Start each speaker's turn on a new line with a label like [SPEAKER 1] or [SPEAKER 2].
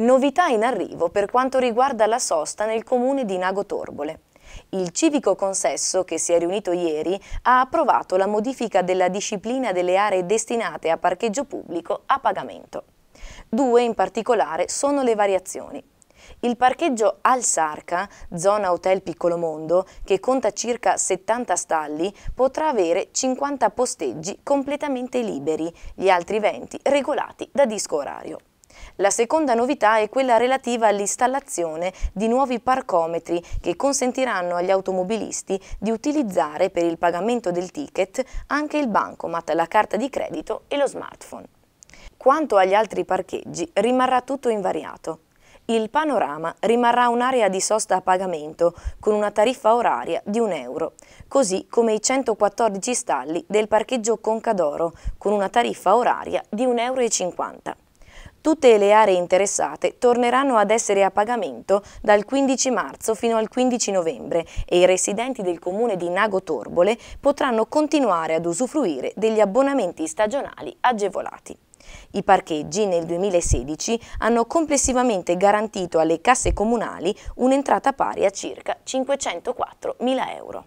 [SPEAKER 1] Novità in arrivo per quanto riguarda la sosta nel comune di Nago Torbole. Il civico consesso che si è riunito ieri ha approvato la modifica della disciplina delle aree destinate a parcheggio pubblico a pagamento. Due in particolare sono le variazioni. Il parcheggio Al Sarca, zona Hotel Piccolo Mondo, che conta circa 70 stalli, potrà avere 50 posteggi completamente liberi, gli altri 20 regolati da disco orario. La seconda novità è quella relativa all'installazione di nuovi parcometri che consentiranno agli automobilisti di utilizzare per il pagamento del ticket anche il bancomat, la carta di credito e lo smartphone. Quanto agli altri parcheggi rimarrà tutto invariato. Il panorama rimarrà un'area di sosta a pagamento con una tariffa oraria di 1 euro, così come i 114 stalli del parcheggio Concadoro con una tariffa oraria di 1,50 euro. Tutte le aree interessate torneranno ad essere a pagamento dal 15 marzo fino al 15 novembre e i residenti del comune di Nago Torbole potranno continuare ad usufruire degli abbonamenti stagionali agevolati. I parcheggi nel 2016 hanno complessivamente garantito alle casse comunali un'entrata pari a circa 504.000 euro.